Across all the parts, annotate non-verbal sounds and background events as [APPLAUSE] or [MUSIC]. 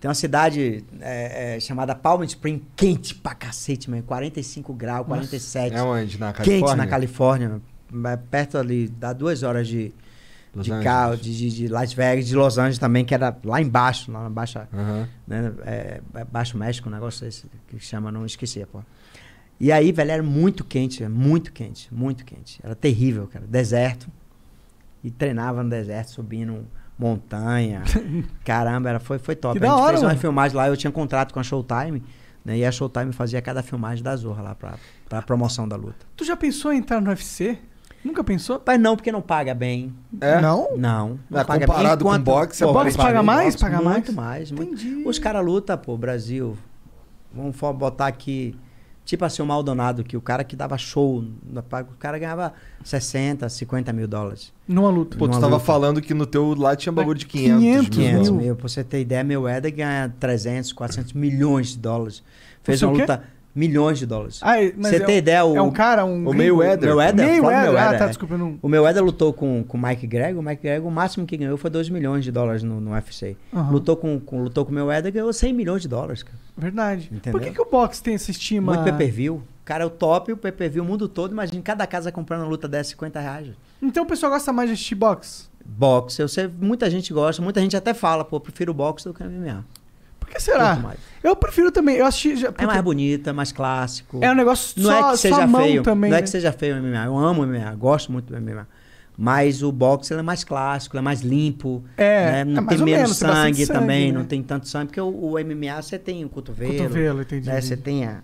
Tem uma cidade é, é, chamada Palm Spring, quente pra cacete, mano 45 graus, 47. Nossa. É onde? Na Califórnia? Quente na Califórnia. É perto ali, dá duas horas de, de carro, de, de, de, Las Vegas, de Los Angeles também, que era lá embaixo, lá na Baixa. Uhum. Né, é, é, Baixo México, um negócio esse que chama, não esqueci, pô. E aí, velho, era muito quente, muito quente, muito quente. Era terrível, cara. Deserto. E treinava no deserto, subindo montanha. [LAUGHS] Caramba, era, foi, foi top. Que a gente hora, fez mano. filmagem lá, eu tinha contrato com a Showtime, né? E a Showtime fazia cada filmagem da Zorra lá pra, pra promoção da luta. Tu já pensou em entrar no UFC? Nunca pensou? Mas não, porque não paga bem. É? Não? Não. não ah, é, paga comparado bem. Enquanto, com boxe, pô, boxe paga mais? Boxe, paga muito mais. mais Entendi. Muito. Os caras lutam, pô, Brasil. Vamos botar aqui Tipo assim, o Maldonado, que o cara que dava show, o cara ganhava 60, 50 mil dólares. Numa luta. Pô, Numa tu tava luta. falando que no teu lá tinha bagulho de 500, 500 mil. 500 mil. Pra você ter ideia, meu Eder ganha 300, 400 milhões de dólares. Fez uma luta milhões de dólares. Ah, é, você é tem ideia? O, é um cara, um. O Mayweather. Mayweather? Mayweather. Mayweather. Ah, tá, desculpa. Não... O Mayweather lutou com, o Mike Gregor. O Mike Gregor, o máximo que ganhou foi 2 milhões de dólares no, no UFC. Uhum. Lutou, com, com, lutou com o Mayweather ganhou 100 milhões de dólares. Cara. Verdade. Entendeu? Por que, que o boxe tem esse estima? Muito pay-per-view. O Cara, é o top, o pay-per-view, o mundo todo. Imagina cada casa comprando uma luta dessa, 50 reais. Então o pessoal gosta mais de assistir boxe? Boxe. Eu sei, muita gente gosta, muita gente até fala, pô, prefiro boxe do que MMA que será? Eu prefiro também. Eu assisti. Já, porque... É mais bonita, mais clássico. É um negócio não é só, é que seja feio, também. Não é né? é que seja feio o MMA. Eu amo MMA, gosto muito do MMA. Mas o boxe é mais clássico, é mais limpo. É. Né? É não é tem menos sangue, sangue, também, né? não tem tanto sangue, porque o, o MMA você tem o cotovelo. Cotovelo, né? entendi. Né? Você tem a,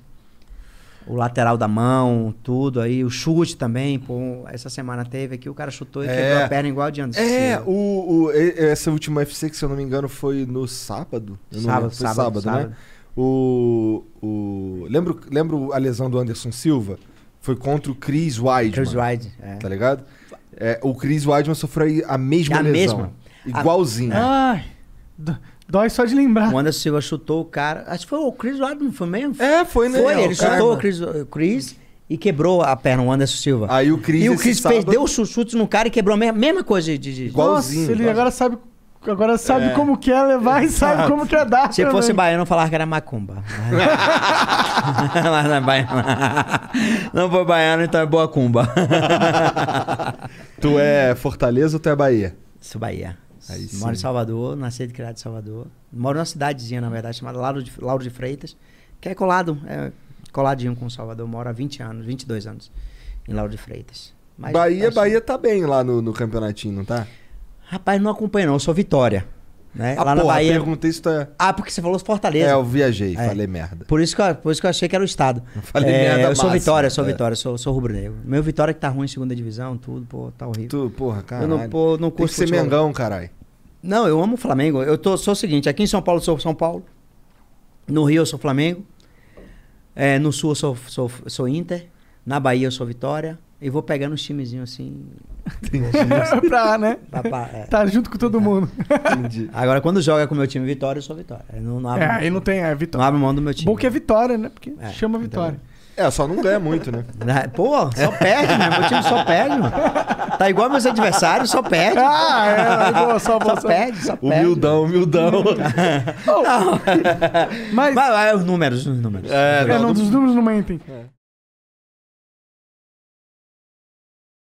o lateral da mão, tudo aí, o chute também, pô, essa semana teve aqui, o cara chutou e é, quebrou a perna igual de Anderson. É, o, o, essa última UFC, que se eu não me engano, foi no sábado. Sábado, lembro, sábado, sábado, sábado, né? O, o, lembro, lembro a lesão do Anderson Silva? Foi contra o Chris Wide. Chris Wide, é. Tá ligado? É, o Chris Weidman sofreu a mesma é a lesão. Mesma? Igualzinho. A... Ai... Ah. Dói só de lembrar. O Anderson Silva chutou o cara. Acho que foi o Chris Rodman, foi mesmo? É, foi, né? Foi, é, ele chutou o Chris, Chris e quebrou a perna, o Anderson Silva. Aí o Chris. E o Chris sábado... deu chute no cara e quebrou a mesma, mesma coisa de. de... Nossa, ele agora sabe. Agora sabe é. como que é levar e sabe, como que é dar. Se também. fosse baiano, eu falava que era macumba. Mas [LAUGHS] não é baiano. Não foi baiano, então é boa cumba. tu é Fortaleza ou tu é Bahia? Sou Bahia. Aí moro em Salvador, nasci de criado em Salvador. Moro numa cidadezinha, na verdade, chamada Lauro de, Lauro de Freitas, que é colado, é coladinho com Salvador. Moro há 20 anos, 22 anos em Lauro de Freitas. Mas, Bahia, acho... É Bahia tá bem lá no, no campeonatinho, não tá? Rapaz, não acompanho não, eu sou Vitória. Né? Ah, Lá na Bahia. perguntei se tu tá- é... Ah, porque você falou Fortaleza. É, eu viajei, é. falei merda. Por isso, que eu, por isso que eu achei que era o estado. Eu falei é, merda, Eu sou Vitória, sou é. Vitória, sou, sou rubro-negro. Meu Vitória que tá ruim em segunda divisão, tudo, pô, tá horrível. Tu, porra, cara. Eu não, pô, não curto Tem que ser Mengão, caralho. Não, eu amo o Flamengo. Eu tô, sou o seguinte, aqui em São Paulo eu sou São Paulo. No Rio eu sou Flamengo. É, no Sul eu sou, sou, sou Inter. Na Bahia eu sou Vitória. E vou pegando nos timezinhos assim. Entendi. [LAUGHS] pra, né? é. Tá junto com todo mundo. Entendi. Agora, quando joga com o meu time vitória, eu sou vitória. Eu não, não abro é, aí não tem, é vitória. Não abre mão do meu time. Bom que é vitória, né? Porque é, chama então. vitória. Então... É, só não ganha muito, né? É, pô, só perde, né? Meu time só perde, mano. Tá igual meus adversários, só perde. Ah, é, boa, só, boa, só, só perde, só perde. Humildão, humildão. [LAUGHS] não. Mas... Mas, os números, os números. É, é não, não, dos números não mentem. É.